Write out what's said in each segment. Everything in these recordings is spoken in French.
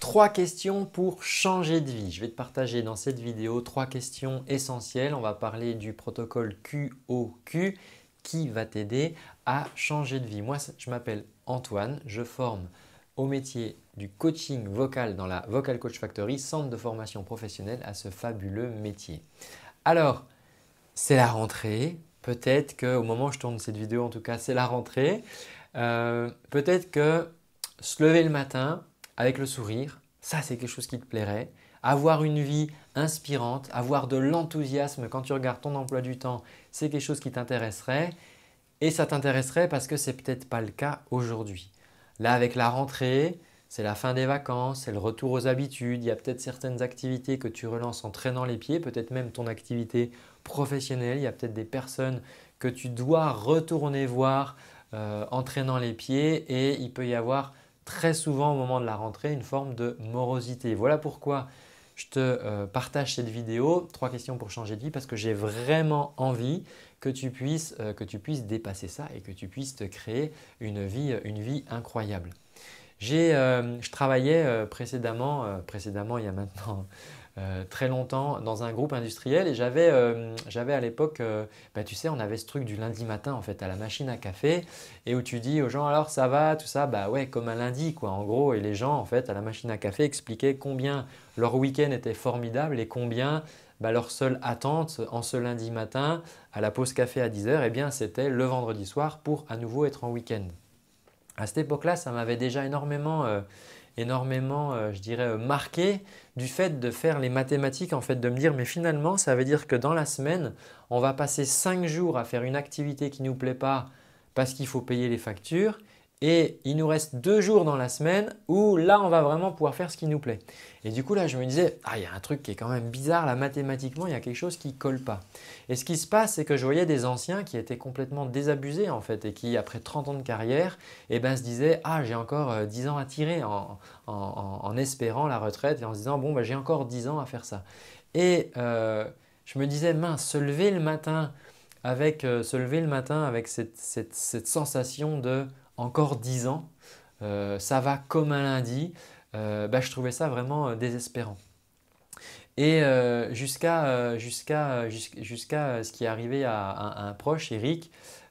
trois questions pour changer de vie. Je vais te partager dans cette vidéo trois questions essentielles. On va parler du protocole QOQ qui va t'aider à changer de vie. Moi, je m'appelle Antoine, je forme au métier du coaching vocal dans la Vocal Coach Factory, centre de formation professionnelle à ce fabuleux métier. Alors, c'est la rentrée. Peut-être qu'au moment où je tourne cette vidéo, en tout cas, c'est la rentrée. Euh, peut-être que se lever le matin, avec le sourire, ça c'est quelque chose qui te plairait. Avoir une vie inspirante, avoir de l'enthousiasme quand tu regardes ton emploi du temps, c'est quelque chose qui t'intéresserait. Et ça t'intéresserait parce que c'est peut-être pas le cas aujourd'hui. Là, avec la rentrée, c'est la fin des vacances, c'est le retour aux habitudes. Il y a peut-être certaines activités que tu relances en traînant les pieds, peut-être même ton activité professionnelle. Il y a peut-être des personnes que tu dois retourner voir euh, en traînant les pieds et il peut y avoir très souvent au moment de la rentrée une forme de morosité. Voilà pourquoi je te euh, partage cette vidéo, trois questions pour changer de vie, parce que j'ai vraiment envie que tu, puisses, euh, dépasser ça et que tu puisses te créer une vie, euh, une vie incroyable. J'ai, je travaillais précédemment, précédemment il y a maintenant euh, très longtemps dans un groupe industriel et j'avais euh, à l'époque, euh, bah, tu sais, on avait ce truc du lundi matin en fait à la machine à café et où tu dis aux gens alors ça va, tout ça, bah ouais, comme un lundi quoi en gros. Et les gens en fait à la machine à café expliquaient combien leur week-end était formidable et combien bah, leur seule attente en ce lundi matin à la pause café à 10h, eh et bien c'était le vendredi soir pour à nouveau être en week-end. À cette époque-là, ça m'avait déjà énormément énormément, euh, je dirais, euh, marqué du fait de faire les mathématiques, en fait, de me dire, mais finalement, ça veut dire que dans la semaine, on va passer 5 jours à faire une activité qui ne nous plaît pas parce qu'il faut payer les factures, et il nous reste deux jours dans la semaine où là, on va vraiment pouvoir faire ce qui nous plaît. Et du coup, là, je me disais, ah, il y a un truc qui est quand même bizarre, là, mathématiquement, il y a quelque chose qui ne colle pas. Et ce qui se passe, c'est que je voyais des anciens qui étaient complètement désabusés, en fait, et qui, après 30 ans de carrière, et eh ben, se disaient, ah, j'ai encore 10 euh, ans à tirer en, espérant la retraite et en se disant, bon, ben, j'ai encore 10 ans à faire ça. Et euh, je me disais, mince, se lever le matin avec, euh, se lever le matin avec cette sensation de encore 10 ans, euh, ça va comme un lundi, euh, bah, je trouvais ça vraiment euh, désespérant. Et jusqu'à ce qui est arrivé à, à un proche, Eric,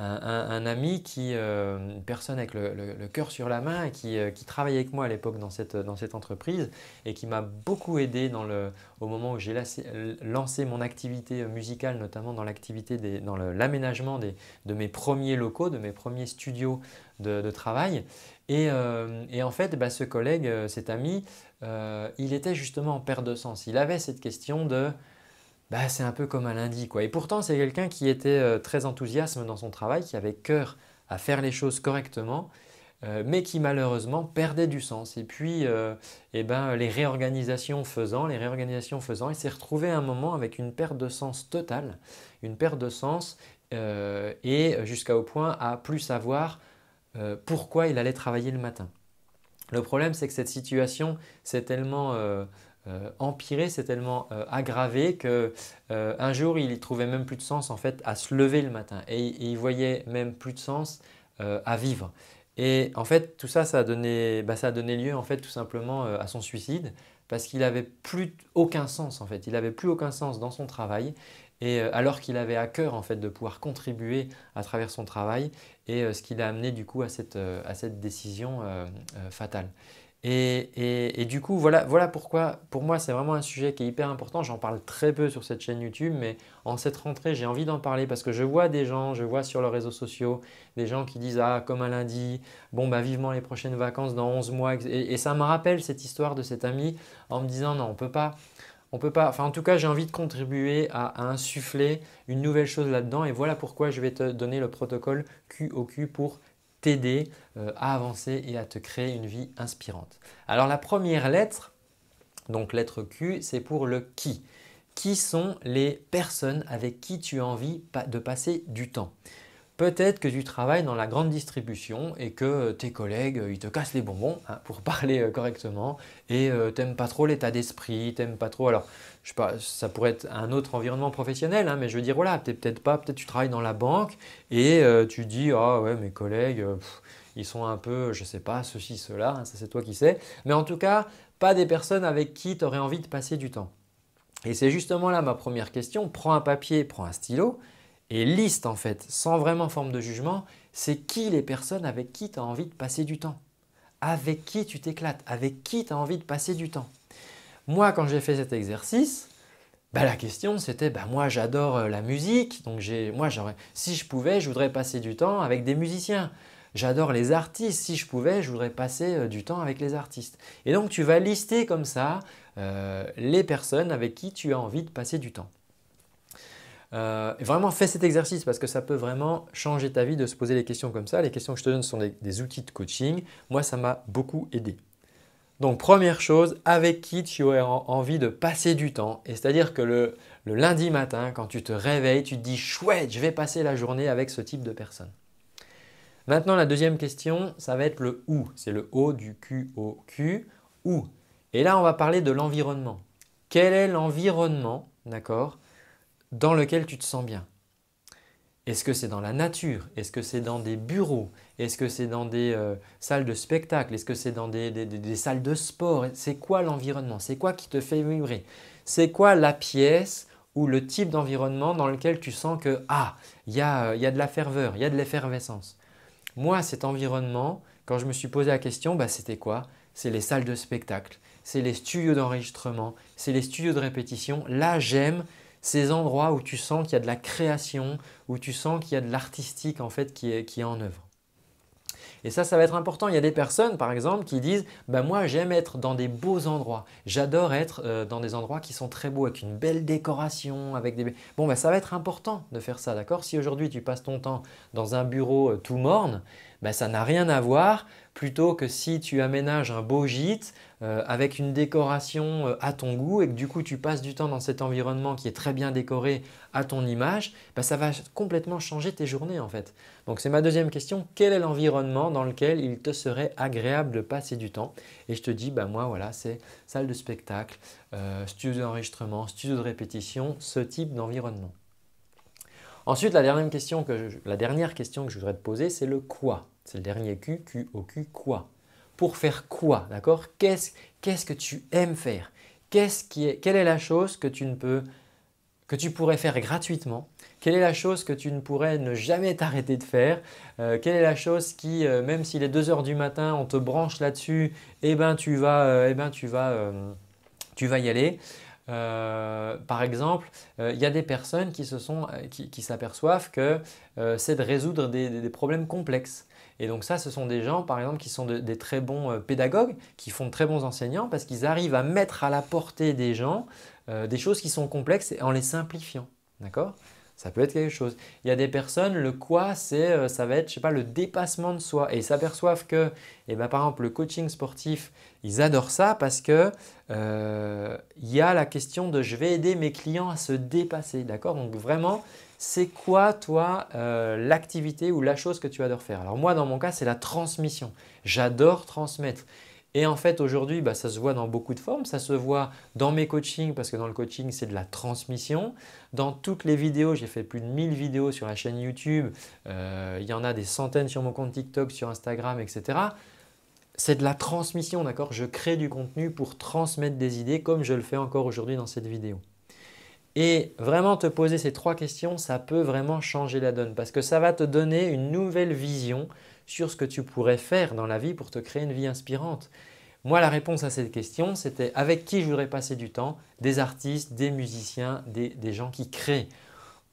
un, ami qui, euh, une personne avec le, cœur sur la main, qui, euh, travaillait avec moi à l'époque dans cette, entreprise et qui m'a beaucoup aidé au moment où j'ai lancé mon activité musicale, notamment dans dans l'aménagement de mes premiers locaux, de mes premiers studios de, travail. Euh, et, en fait, bah, ce collègue, cet ami, il était justement en perte de sens. Il avait cette question de bah, c'est un peu comme un lundi. Quoi. Et pourtant, c'est quelqu'un qui était euh, très enthousiaste dans son travail, qui avait cœur à faire les choses correctement, euh, mais qui malheureusement perdait du sens. Et puis, euh, eh ben, les réorganisations faisant, les réorganisations faisant, il s'est retrouvé un moment avec une perte de sens totale, une perte de sens, et jusqu'à au point à plus savoir pourquoi il allait travailler le matin. Le problème, c'est que cette situation, c'est tellement euh, empiré, c'est tellement euh, aggravé que euh, un jour il y trouvait même plus de sens en fait à se lever le matin et, il voyait même plus de sens à vivre. Et en fait tout ça, ça a donné, bah, ça lieu en fait tout simplement à son suicide parce qu'il n'avait plus aucun sens en fait. Il n'avait plus aucun sens dans son travail et alors qu'il avait à cœur en fait de pouvoir contribuer à travers son travail et ce qui l'a amené du coup à cette, à cette décision fatale. Et, du coup, voilà, voilà pourquoi, pour moi, c'est vraiment un sujet qui est hyper important. J'en parle très peu sur cette chaîne YouTube, mais en cette rentrée, j'ai envie d'en parler parce que je vois des gens, je vois sur leurs réseaux sociaux, des gens qui disent Ah, comme un lundi, bon, bah, vivement les prochaines vacances dans 11 mois. Et, ça me rappelle cette histoire de cet ami en me disant Non, on peut pas. On peut pas, enfin en tout cas j'ai envie de contribuer à, à, insuffler une nouvelle chose là-dedans et voilà pourquoi je vais te donner le protocole QOQ pour t'aider euh, à avancer et à te créer une vie inspirante. Alors la première lettre, donc lettre Q, c'est pour le qui. Qui sont les personnes avec qui tu as envie de passer du temps Peut-être que tu travailles dans la grande distribution et que euh, tes collègues, euh, ils te cassent les bonbons, hein, pour parler euh, correctement, et tu t'aimes pas trop l'état d'esprit, t'aimes pas trop... Alors, je sais pas, ça pourrait être un autre environnement professionnel, hein, mais je veux dire, voilà, t'es peut-être pas, peut-être tu travailles dans la banque et tu dis, ah ouais, mes collègues, ils sont un peu, je ne sais pas, ceci, cela, hein, ça c'est toi qui sais. Mais en tout cas, pas des personnes avec qui tu aurais envie de passer du temps. Et c'est justement là ma première question, prends un papier, prends un stylo, et liste en fait, sans vraiment forme de jugement, c'est qui les personnes avec qui tu as envie de passer du temps, avec qui tu t'éclates, avec qui tu as envie de passer du temps. Moi, quand j'ai fait cet exercice, bah, la question c'était, bah, moi j'adore euh, la musique, donc moi si je pouvais, je voudrais passer du temps avec des musiciens. J'adore les artistes, si je pouvais, je voudrais passer euh, du temps avec les artistes. Et donc tu vas lister comme ça euh, les personnes avec qui tu as envie de passer du temps. Euh, vraiment, fais cet exercice parce que ça peut vraiment changer ta vie de se poser les questions comme ça. Les questions que je te donne sont des, outils de coaching. Moi, ça m'a beaucoup aidé. Donc, première chose, avec qui tu aurais envie de passer du temps. Et c'est-à-dire que le, lundi matin, quand tu te réveilles, tu te dis chouette, je vais passer la journée avec ce type de personne. Maintenant, la deuxième question, ça va être le où. C'est le O du Q O Q. Où Et là, on va parler de l'environnement. Quel est l'environnement, d'accord, dans lequel tu te sens bien. Est-ce que c'est dans la nature Est-ce que c'est dans des bureaux Est-ce que c'est dans des euh, salles de spectacle Est-ce que c'est dans des, salles de sport C'est quoi l'environnement C'est quoi qui te fait vibrer C'est quoi la pièce ou le type d'environnement dans lequel tu sens que ah, il y, y, a de la ferveur, il y a de l'effervescence Moi, cet environnement, quand je me suis posé la question, bah, c'était quoi C'est les salles de spectacle, c'est les studios d'enregistrement, c'est les studios de répétition. Là, j'aime ces endroits où tu sens qu'il y a de la création, où tu sens qu'il y a de l'artistique en fait qui est, qui est en œuvre. Et ça, ça va être important. Il y a des personnes, par exemple, qui disent bah, Moi, j'aime être dans des beaux endroits. J'adore être euh, dans des endroits qui sont très beaux, avec une belle décoration. avec des... Bon, Ben ça va être important de faire ça, d'accord Si aujourd'hui, tu passes ton temps dans un bureau euh, tout morne, ben, ça n'a rien à voir plutôt que si tu aménages un beau gîte euh, avec une décoration euh, à ton goût et que du coup tu passes du temps dans cet environnement qui est très bien décoré à ton image, ben, ça va complètement changer tes journées en fait. Donc c'est ma deuxième question, quel est l'environnement dans lequel il te serait agréable de passer du temps Et je te dis, ben, moi voilà, c'est salle de spectacle, euh, studio d'enregistrement, studio de répétition, ce type d'environnement. Ensuite, la dernière question que la dernière question que je voudrais te poser, c'est le quoi c'est le dernier Q, Q au Q, quoi Pour faire quoi, d'accord Qu'est-ce que tu aimes faire Quelle est la chose que tu pourrais faire gratuitement Quelle est la chose que tu ne pourrais ne jamais t'arrêter de faire euh, Quelle est la chose qui, euh, même s'il est 2 heures du matin, on te branche là-dessus, eh ben tu vas, euh, eh ben, y aller par exemple, il y a des personnes qui s'aperçoivent que c'est de résoudre des problèmes complexes. Et donc ça, ce sont des gens, par exemple, qui sont des très bons euh, pédagogues, qui font de très bons enseignants, parce qu'ils arrivent à mettre à la portée des gens euh, des choses qui sont complexes en les simplifiant. D'accord ça peut être quelque chose. Il y a des personnes, le quoi, c'est, euh, ça va être, je sais pas, le dépassement de soi. Et ils s'aperçoivent que, eh ben, par exemple, le coaching sportif, ils adorent ça parce que il y a la question de je vais aider mes clients à se dépasser, d'accord Donc vraiment, c'est quoi toi euh, l'activité ou la chose que tu adores faire Alors moi dans mon cas c'est la transmission. J'adore transmettre. Et en fait, aujourd'hui, bah, ça se voit dans beaucoup de formes. Ça se voit dans mes coachings, parce que dans le coaching, c'est de la transmission. Dans toutes les vidéos, j'ai fait plus de 1000 vidéos sur la chaîne YouTube. Euh, il y en a des centaines sur mon compte TikTok, sur Instagram, etc. C'est de la transmission, d'accord Je crée du contenu pour transmettre des idées, comme je le fais encore aujourd'hui dans cette vidéo. Et vraiment te poser ces trois questions, ça peut vraiment changer la donne parce que ça va te donner une nouvelle vision sur ce que tu pourrais faire dans la vie pour te créer une vie inspirante. Moi, la réponse à cette question, c'était avec qui je voudrais passer du temps Des artistes, des musiciens, des, gens qui créent.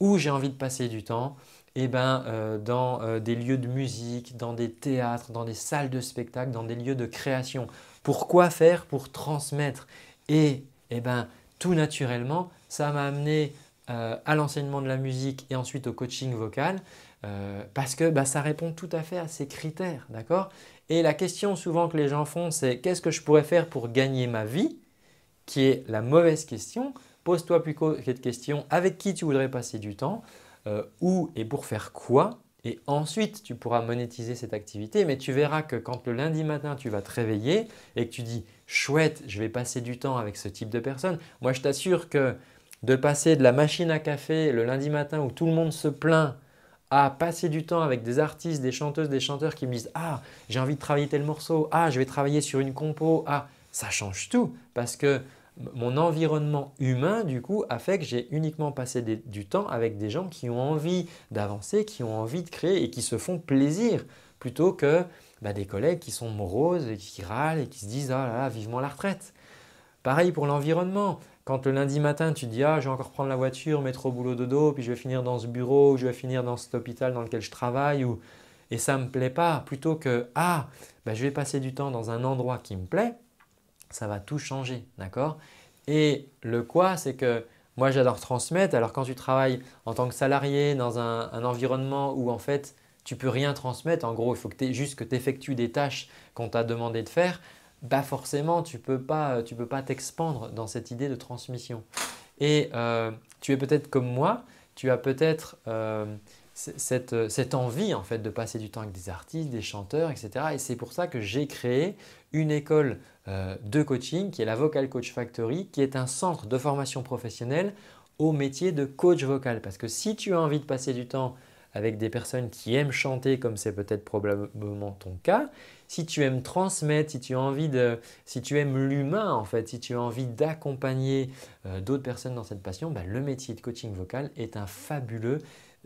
Où j'ai envie de passer du temps eh ben, euh, dans euh, des lieux de musique, dans des théâtres, dans des salles de spectacle, dans des lieux de création. Pourquoi faire Pour transmettre. Et eh ben, tout naturellement, ça m'a amené euh, à l'enseignement de la musique et ensuite au coaching vocal, euh, parce que bah, ça répond tout à fait à ces critères, Et la question souvent que les gens font, c'est qu'est-ce que je pourrais faire pour gagner ma vie qui est la mauvaise question. Pose-toi plutôt cette question avec qui tu voudrais passer du temps, euh, où et pour faire quoi, et ensuite tu pourras monétiser cette activité. Mais tu verras que quand le lundi matin tu vas te réveiller et que tu dis chouette, je vais passer du temps avec ce type de personne, moi je t'assure que de passer de la machine à café le lundi matin où tout le monde se plaint à passer du temps avec des artistes, des chanteuses, des chanteurs qui me disent Ah, j'ai envie de travailler tel morceau, ah, je vais travailler sur une compo, ah, ça change tout parce que mon environnement humain, du coup, a fait que j'ai uniquement passé du temps avec des gens qui ont envie d'avancer, qui ont envie de créer et qui se font plaisir plutôt que bah, des collègues qui sont moroses et qui râlent et qui se disent Ah là là, vivement la retraite. Pareil pour l'environnement. Quand le lundi matin, tu te dis Ah, je vais encore prendre la voiture, mettre au boulot dodo, puis je vais finir dans ce bureau, ou je vais finir dans cet hôpital dans lequel je travaille, et ça ne me plaît pas, plutôt que Ah, bah, je vais passer du temps dans un endroit qui me plaît, ça va tout changer. D'accord Et le quoi, c'est que moi j'adore transmettre. Alors quand tu travailles en tant que salarié dans un, environnement où en fait tu peux rien transmettre, en gros il faut que juste que tu effectues des tâches qu'on t'a demandé de faire, forcément, tu ne euh, peux pas t'expandre dans cette idée de transmission. Et euh, tu es peut-être comme moi, tu as peut-être euh, cette, envie en fait de passer du temps avec des artistes, des chanteurs, etc. Et c'est pour ça que j'ai créé une école de coaching qui est la Vocal Coach Factory, qui est un centre de formation professionnelle au métier de coach vocal. Parce que si tu as envie de passer du temps avec des personnes qui aiment chanter, comme c'est peut-être probablement ton cas, si tu aimes transmettre, si tu aimes l'humain en fait, si tu as envie d'accompagner euh, d'autres personnes dans cette passion, bah, le métier de coaching vocal est un fabuleux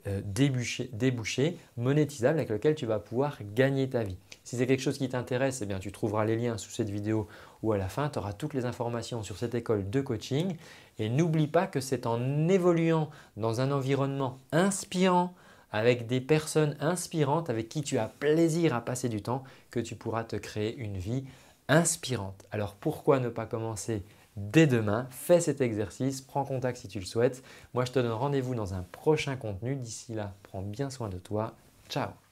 euh, débouché, monétisable avec lequel tu vas pouvoir gagner ta vie. Si c'est quelque chose qui t'intéresse, eh tu trouveras les liens sous cette vidéo ou à la fin, tu auras toutes les informations sur cette école de coaching. Et n'oublie pas que c'est en évoluant dans un environnement inspirant, avec des personnes inspirantes avec qui tu as plaisir à passer du temps, que tu pourras te créer une vie inspirante. Alors pourquoi ne pas commencer dès demain Fais cet exercice, prends contact si tu le souhaites. Moi, je te donne rendez-vous dans un prochain contenu. D'ici là, prends bien soin de toi. Ciao